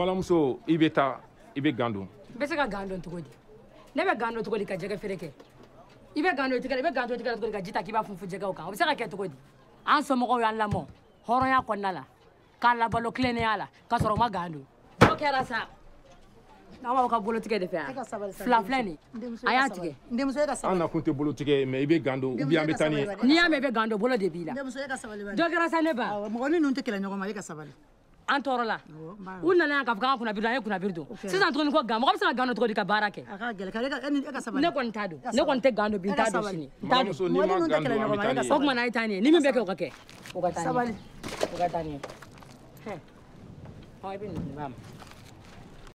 malamuso i bɛ taa i bɛ gan don n bɛ se ka gan don cogo di ne bɛ gan don cogo di ka jɛgɛ feere kɛ i bɛ gan don tigɛ i bɛ gan don tigɛ cogo di ka ji ta k'i b'a funfun jɛgɛw kan o bɛ se ka kɛ cogo di an somɔgɔw y'an lamɔ hɔrɔnya kɔnɔna la k'a labalo tilennenya la ka sɔrɔ u ma gan don n'o kɛra sa n'an b'aw ka bolotigɛ de fɛ yan e fila filɛ nin e a y'a tigɛ e an nakun tɛ bolotigɛ mɛ i bɛ gan don ubiyɛn an bɛ taa n'i ye n'i y'a mɛn i bɛ gan don bolo de b'i la dɔ kɛra sa ne ba mɔgɔnin ninnu tɛ kɛlɛ ɲɔgɔn ma e ka sabali an tɔɔrɔla u nana yan k'a fɔ k'an kunnabiri don an ye kunnabiri don sisan tuguni ko gan mɔgɔ bɛ se ka gan dɔ cogo di ka baara kɛ e e e ne kɔni t'a don ne kɔni tɛ gan don bi n t'a don sini n t'a don o tuma na a ye taa nin ye ni min bɛ kɛ o ka kɛ o ka taa nin ye o ka taa nin ye hɔn i bɛ nin di ba ma.